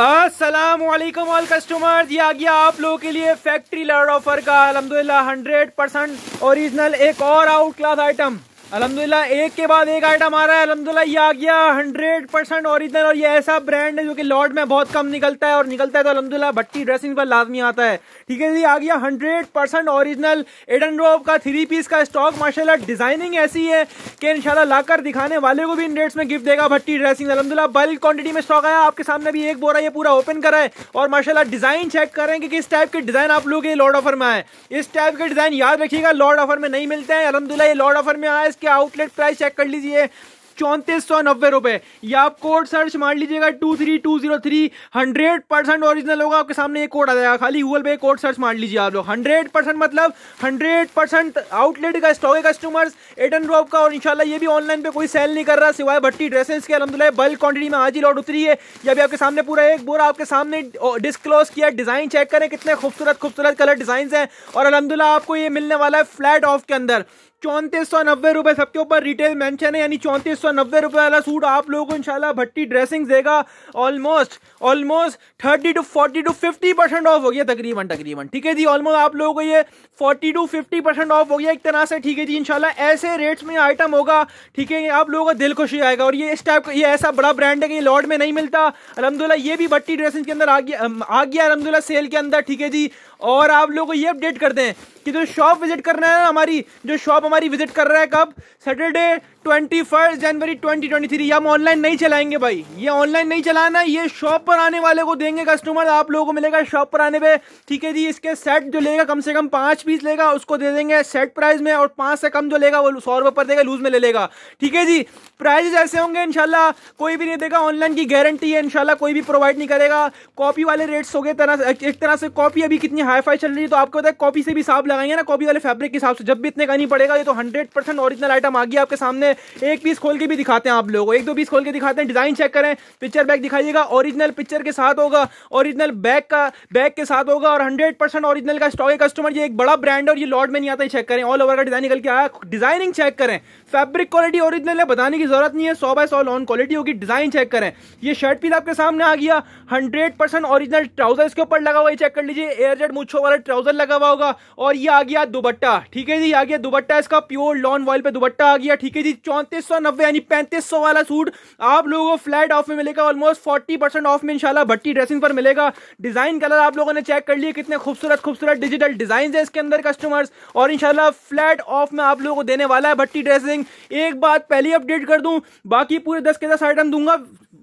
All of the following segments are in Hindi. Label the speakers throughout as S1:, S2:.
S1: असलम ऑल कस्टमर ये आ गया आप लोगों के लिए फैक्ट्री लर्ड ऑफर का अलहमदिल्ला 100% ओरिजिनल एक और आउट क्लास आइटम अलहमदिल्ला एक के बाद एक आइटम आ रहा है अलहमदिल्ला ये आ गया हंड्रेड परसेंट ऑरिजिनल और ये ऐसा ब्रांड है जो कि लॉट में बहुत कम निकलता है और निकलता है तो अलहमदिल्ला भट्टी ड्रेसिंग पर लाजमी आता है ठीक है जी आ गया hundred percent original Edenrobe का थ्री पीस का स्टॉक माशाला डिजाइनिंग ऐसी है कि इनशाला लाकर दिखाने वाले को भी इन रेट्स में गिफ्ट देगा भट्टी ड्रेसिंग अलहमदिल्ला बल्क क्वांटिटी में स्टॉक आया आपके सामने भी एक बोरा ये पूरा ओपन करा है और माशाला डिजाइन चेक करें कि किस टाइप के डिजाइन आप लोग ये लॉर्ड ऑफर में आए इस टाइप के डिजाइन याद रखिएगा लॉर्ड ऑफर में नहीं मिलते हैं अलहमदिल्ला ये लॉर्ड ऑफर में आए इसके आउटलेट प्राइस चेक कर लीजिए चौंतीस सौ नब्बे रुपए या आप कोड सर्च मार लीजिएगा two three two zero three hundred percent original होगा आपके सामने ये कोड आ जाएगा खाली गूगल पे कोड सर्च मार लीजिए आप लोग हंड्रेड परसेंट मतलब हंड्रेड परसेंट आउटलेट का स्टॉक है कस्टमर्स एटन ड्रॉप का और इंशाल्लाह ये भी ऑनलाइन पे कोई सेल नहीं कर रहा सिवाय भट्टी ड्रेसेस के अलहमदुल्ला बल्क क्वांटिटी में आज ही लॉट उतरी है या भी आपके सामने पूरा एक बोरा आपके सामने डिस्क्लोज किया डिजाइन चेक करें कितने खूबसूरत खूबसूरत कलर डिजाइन है और अलहमदुल्ला आपको ये मिलने वाला है फ्लैट ऑफ के अंदर चौंतीस सौ नब्बे रुपए सबके ऊपर रिटेल मेंशन है यानी चौंतीस सौ नब्बे रुपए वाला सूट आप लोगों को इंशाल्लाह भट्टी ड्रेसिंग देगा almost almost thirty to forty to fifty percent off हो गया तकरीबन तकरीबन ठीक है जी ऑलमोस्ट आप लोगों को ये forty to fifty percent off हो गया एक तरह से ठीक है जी इनशाला ऐसे रेट्स में आइटम होगा ठीक है आप लोगों का दिल खुशी आएगा और ये इस टाइप का ये ऐसा बड़ा ब्रांड है कि लॉर्ड में नहीं मिलता अलहमदुल्ला ये भी भट्टी ड्रेसिंग के अंदर आ गया आ गया अलहमदुल्ला सेल के अंदर ठीक है जी और आप लोगों को ये अपडेट कर दें कि जो शॉप विजिट करना है ना हमारी जो शॉप हमारी विजिट कर रहा है कब Saturday twenty first January twenty twenty three हम ऑनलाइन नहीं चलाएंगे भाई ये ऑनलाइन नहीं चलाना ये शॉप पर आने वाले को देंगे कस्टमर आप लोगों को मिलेगा शॉप पर आने पे ठीक है जी इसके सेट जो लेगा कम से कम पाँच पीस लेगा उसको दे देंगे सेट प्राइस में और पाँच से कम जो लेगा वो सौ रुपये पर देगा लूज में ले लेगा ठीक है जी प्राइजेज ऐसे होंगे इनशाला कोई भी नहीं देगा ऑनलाइन की गारंटी है इनशाला कोई भी प्रोवाइड नहीं करेगा कॉपी वाले रेट्स हो गए तरह एक तरह से कॉपी अभी कितनी हाई फाई चल रही है तो आपको पता है कॉपी से भी साफ लगाएंगे ना कॉपी वाले फैब्रिक के हिसाब से जब भी इतने का नहीं पड़ेगा ये तो हंड्रेड परसेंट ऑरिजिनल आइटम आ गया आपके सामने एक पीस खोल के भी दिखाते हैं आप लोगों एक दो पीस खोल के दिखाते हैं डिजाइन चेक करें पिक्चर बैग दिखाइएगा ऑरिजिनल पिक्चर के साथ होगा ऑरिजिनल बैग का बैग के साथ होगा और हंड्रेड परसेंट ओरिजिनल का स्टॉक है कस्टमर ये एक बड़ा ब्रांड और ये लॉट में नहीं आता है चेक करें ऑल ओवर का डिजाइन निकल के आया डिजाइनिंग चेक करें फैब्रिक क्वालिटी ओरिजिनल है बताने की जरूरत नहीं है सौ बाय सौ लॉन क्वालिटी होगी डिजाइन चेक करें ये शर्ट पीस आपके सामने आ गया हंड्रेड परसेंट ऑरिजिनल ट्राउजर इसके ऊपर लगा हुआ है चेक कर लीजिए एयरजेट मुछो वाला ट्राउजर लगा हुआ होगा और ये आ गया दुबट्टा ठीक है जी आ गया दुबट्टा इसका का प्योर लॉन वॉल पे दुपट्टा आ गया ठीक है जी चौंतीस सौ नब्बे यानी पैंतीस सौ वाला सूट आप लोगों को फ्लैट ऑफ में मिलेगा ऑलमोस्ट फोर्टी परसेंट ऑफ में इंशाल्लाह भट्टी ड्रेसिंग पर मिलेगा डिजाइन कलर आप लोगों ने चेक कर लिए कितने खूबसूरत खूबसूरत डिजिटल डिजाइन है इसके अंदर कस्टमर्स और इंशाल्लाह फ्लैट ऑफ में आप लोगों को देने वाला है भट्टी ड्रेसिंग एक बात पहली अपडेट कर दूं बाकी पूरे दस के दस आइटम दूंगा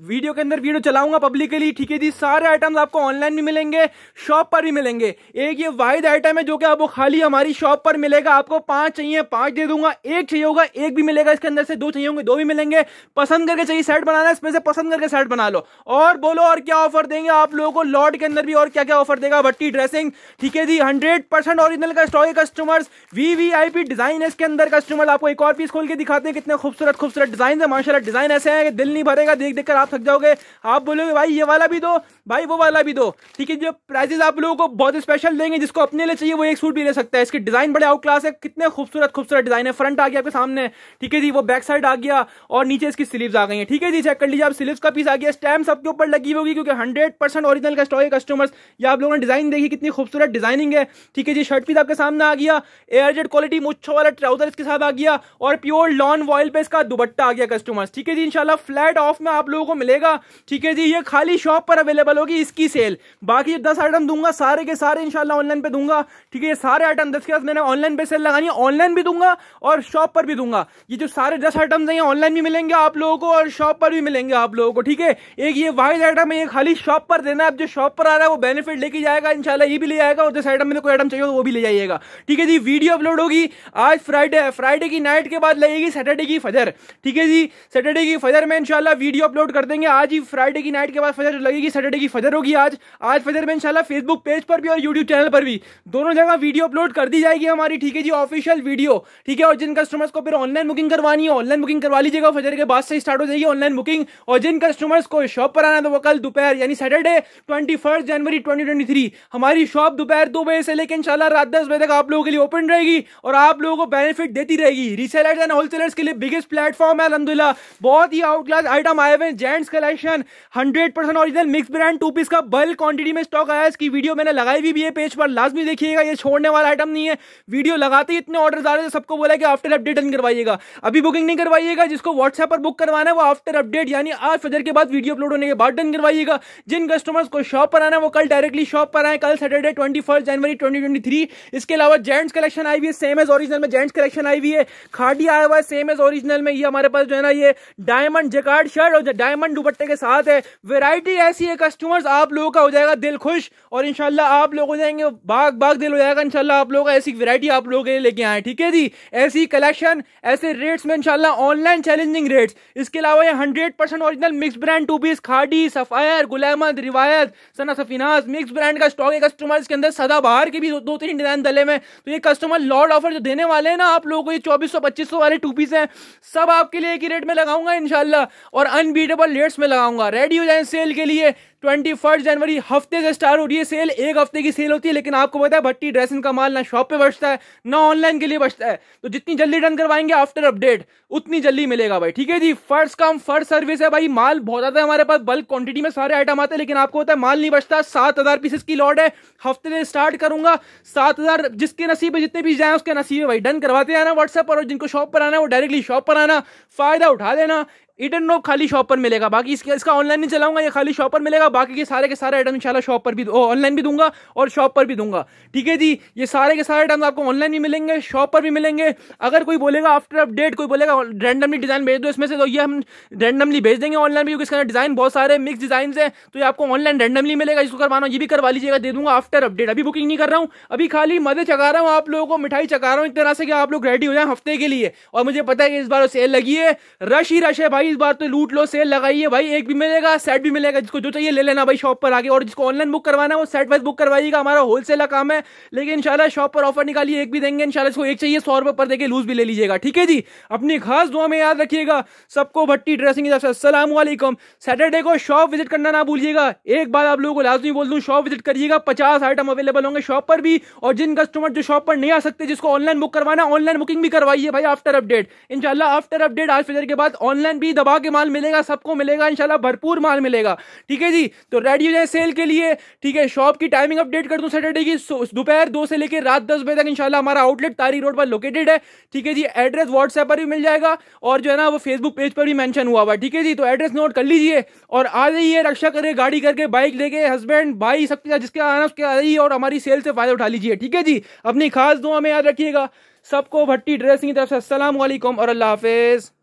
S1: वीडियो के अंदर वीडियो चलाऊंगा पब्लिकली ठीक है जी सारे आइटम्स आपको ऑनलाइन भी मिलेंगे शॉप पर भी मिलेंगे एक ये वाइड आइटम है जो कि आपको खाली हमारी शॉप पर मिलेगा आपको पांच चाहिए पांच दे दूंगा एक चाहिए होगा एक भी मिलेगा इसके अंदर से दो चाहिए होंगे दो भी मिलेंगे पसंद करके चाहिए सेट बनाना इसमें से पसंद करके सेट बना लो और बोलो और क्या ऑफर देंगे आप लोगों को लॉर्ड के अंदर भी और क्या क्या ऑफर देगा भट्टी ड्रेसिंग ठीक है जी हंड्रेड परसेंट ओरिजिनल का स्टॉक है कस्टमर्स पी डिजाइन है इसके अंदर कस्टमर आपको एक और पीस खोल के दिखाते हैं कितने खूबसूरत खूबसूरत डिजाइन है माशाला डिजाइन ऐसे है दिल नहीं भरेगा देख देखकर आप थक जाओगे आप बोलोगे भाई ये वाला भी दो भाई वो वाला भी दो ठीक है जो प्राइजेस आप लोगों को बहुत स्पेशल देंगे जिसको अपने लिए चाहिए वो एक सूट भी ले सकता है इसके डिजाइन बड़े आउट क्लास है कितने खूबसूरत खूबसूरत डिजाइन है फ्रंट आ गया आपके सामने ठीक है जी वो बैक साइड आ गया और नीचे इसकी स्लीव्स आ गई है ठीक है जी चेक कर लीजिए आप स्लीव का पीस आ गया स्टैम्प सबके ऊपर लगी होगी क्योंकि हंड्रेड परसेंट ऑरिजिनल का स्टॉक है कस्टमर्स ये आप लोगों ने डिजाइन देखी कितनी खूबसूरत डिजाइनिंग है ठीक है जी शर्ट पीस आपके सामने आ गया एयरजेड क्वालिटी मुच्छो वाला ट्राउजर इसके साथ आ गया और प्योर लॉन वॉयल पे इसका दुबट्टा आ गया कस्टमर्स ठीक है जी इनशाला फ्लैट ऑफ में आप लोगों को मिलेगा ठीक है जी ये खाली शॉप पर अवेलेबल होगी इसकी सेल बाकी दस आइटम दूंगा सारे के सारे इनशाला ऑनलाइन पे दूंगा ठीक है ये सारे आइटम दस के बाद मैंने ऑनलाइन पे सेल लगानी है ऑनलाइन भी दूंगा और शॉप पर भी दूंगा ये जो सारे दस आइटम हैं ऑनलाइन भी मिलेंगे आप लोगों को और शॉप पर भी मिलेंगे आप लोगों को ठीक है एक ये वाइज आइटम है ये खाली शॉप पर देना है अब जो शॉप पर आ रहा है वो बेनिफिट लेके जाएगा इनशाला ये भी ले जाएगा और जिस आइटम में कोई आइटम चाहिए वो भी ले जाइएगा ठीक है जी वीडियो अपलोड होगी आज फ्राइडे फ्राइडे की नाइट के बाद लगेगी सैटरडे की फजर ठीक है जी सैटरडे की फजर में इनशाला वीडियो अपलोड कर देंगे आज ही फ्राइडे की नाइट के बाद फजर लगेगी सैटरडे की फजर होगी आज आज फजर में इंशाल्लाह फेसबुक पेज पर भी और यूट्यूब चैनल पर भी दोनों जगह वीडियो अपलोड कर दी जाएगी हमारी ठीक है जी ऑफिशियल वीडियो ठीक है और जिन कस्टमर्स को फिर ऑनलाइन बुकिंग करवानी है ऑनलाइन बुकिंग करवा लीजिएगा फजर के बाद से स्टार्ट हो जाएगी ऑनलाइन बुकिंग और जिन कस्टमर्स को शॉप पर आना है तो वो कल दोपहर यानी सैटरडे ट्वेंटी जनवरी ट्वेंटी हमारी शॉप दोपहर दो बजे से लेकर इनशाला रात दस बजे तक आप लोगों के लिए ओपन रहेगी और आप लोगों को बेनिफिट देती रहेगी रीसेलर्स एंड होलसेलर्स के लिए बिगेस्ट प्लेटफॉर्म है अलहमदिल्ला बहुत ही आउट क्लास आइटम आए हुए हैं gents collection 100 percent original mix brand two piece का बल्क क्वांटिटी में स्टॉक आया इसकी वीडियो मैंने लगाई भी, भी है पेज पर लास्ट भी देखिएगा ये छोड़ने वाला आइटम नहीं है वीडियो लगाते ही इतने ऑर्डर आ रहे थे सबको बोला कि आफ्टर अपडेट नहीं करवाइएगा अभी बुकिंग नहीं करवाइएगा जिसको व्हाट्सएप पर बुक करवाना है वो आफ्टर अपडेट यानी आज फजर के बाद वीडियो अपलोड होने के बाद डन करवाइएगा जिन कस्टमर्स को शॉप पर आना है वो कल डायरेक्टली शॉप पर आए कल सैटरडे ट्वेंटी जनवरी ट्वेंटी इसके अलावा जेंट्स कलेक्शन आई हुई है सेम एज ऑरिजिनल में जेंट्स कलेक्शन आई हुई है खाटी आया हुआ है सेम एज ऑरिजिनल में ये हमारे पास जो है ना ये डायमंड जेकार्ड शर्ट और डायमंड दामन दुपट्टे के साथ है वेराइटी ऐसी है कस्टमर्स आप लोगों का हो जाएगा दिल खुश और इनशाला आप लोग हो जाएंगे बाग बाग दिल हो जाएगा इनशाला आप लोग ऐसी वेरायटी आप लोगों के लिए लेके आए ठीक है जी ऐसी कलेक्शन ऐसे रेट्स में इनशाला ऑनलाइन चैलेंजिंग रेट्स इसके अलावा ये hundred percent original mix brand two piece Khaadi Sapphire Gul Ahmed Riwayat Sana Safinaz mix brand का स्टॉक है कस्टमर्स के अंदर सदा बाहर के भी दो तीन डिजाइन दले में तो ये कस्टमर लॉर्ड ऑफर जो देने वाले हैं ना आप लोगों को ये चौबीस सौ पच्चीस सौ वाले टू पीस हैं सब आपके लिए एक ही रेट में लगाऊंगा इनशाला और अनबीटेबल ऊपर लेट्स में लगाऊंगा रेडी हो जाए सेल के लिए ट्वेंटी फर्स्ट जनवरी हफ्ते से स्टार्ट हो रही है सेल एक हफ्ते की सेल होती है लेकिन आपको पता है भट्टी ड्रेसिंग का माल ना शॉप पे बचता है ना ऑनलाइन के लिए बचता है तो जितनी जल्दी डन करवाएंगे आफ्टर अपडेट उतनी जल्दी मिलेगा भाई ठीक है जी फर्स्ट काम फर्स्ट सर्विस है भाई माल बहुत ज्यादा है हमारे पास बल्क क्वांटिटी में सारे आइटम आते हैं लेकिन आपको पता है माल नहीं बचता सात हजार पीसेस की लॉट है हफ्ते से स्टार्ट करूंगा सात हजार जिसके नसीब है जितने पीस जाए उसके नसीब है भाई डन करवाते आना व्हाट्सएप पर और जिनको शॉप पर आना है वो डायरेक्टली शॉप पर आना फायदा उठा लेना इटन नो खाली शॉप पर मिलेगा बाकी इसका ऑनलाइन नहीं चलाऊंगा ये खाली शॉप पर मिलेगा दूंगा बाकी के सारे के सारे आइटम इंशाल्लाह शॉप पर भी ऑनलाइन भी दूंगा और शॉप पर भी दूंगा ठीक है जी ये सारे के सारे आइटम आपको ऑनलाइन भी मिलेंगे शॉप पर भी मिलेंगे अगर कोई बोलेगा आफ्टर अपडेट कोई बोलेगा रैंडमली डिज़ाइन भेज दो इसमें से तो ये हम रैंडमली भेज देंगे ऑनलाइन भी क्योंकि इसका डिज़ाइन बहुत सारे मिक्स डिज़ाइन है तो ये आपको ऑनलाइन रैंडमली मिलेगा इसको करवाना ये भी करवा लीजिएगा दे दूंगा आफ्टर अपडेट अभी बुकिंग नहीं कर रहा हूँ अभी खाली मदद चका रहा हूँ आप लोगों को मिठाई चका रहा हूँ एक तरह से कि आप लोग रेडी हो जाए हफ्ते के लिए और मुझे पता है कि इस बार सेल लगी है रश ही रश है भाई इस बार तो लूट लो सेल लगाई है भाई एक भी मिलेगा सेट भी मिलेगा जिसको जो चाहिए ले लेना भाई शॉप पर आगे और जिसको ऑनलाइन बुक करवाना है वो सेट वाइज बुक करवाइएगा हमारा होलसेल का काम है लेकिन इंशाल्लाह शॉप पर ऑफर निकालिए एक भी देंगे इंशाल्लाह इसको एक चाहिए सौ रुपए पर देके लूज भी ले लीजिएगा ठीक है जी अपनी खास दुआ में याद रखिएगा सबको भट्टी ड्रेसिंग की तरफ से असलम सैटरडे को शॉप विजिट करना ना भूलिएगा एक बार आप लोगों को लाजमी बोल दूँ शॉप विजिट करिएगा पचास आइटम अवेलेबल होंगे शॉप पर भी और जिन कस्टमर जो शॉप पर नहीं आ सकते जिसको ऑनलाइन बुक करवाना ऑनलाइन बुकिंग भी करवाइए भाई आफ्टर अपडेट इनशाला आफ्टर अपडेट आज फिजर के बाद ऑनलाइन भी दबा के माल मिलेगा सबको मिलेगा इनशाला भरपूर माल मिलेगा ठीक है जी तो रेडी हो जाए सेल के लिए ठीक है शॉप की टाइमिंग अपडेट कर दूँ सैटरडे की दोपहर दो से लेकर रात दस बजे तक इंशाल्लाह हमारा आउटलेट तारी रोड पर लोकेटेड है ठीक है जी एड्रेस व्हाट्सएप पर भी मिल जाएगा और जो है ना वो फेसबुक पेज पर भी मैंशन हुआ हुआ ठीक है जी तो एड्रेस नोट कर लीजिए और आ जाइए रक्षा करे गाड़ी करके बाइक लेके हस्बैंड भाई सब जिसके आना उसके आ जाइए और हमारी सेल से फायदा उठा लीजिए ठीक है जी अपनी खास दुआ में याद रखिएगा सबको भट्टी ड्रेसिंग की तरफ से असलम और अल्लाह हाफिज़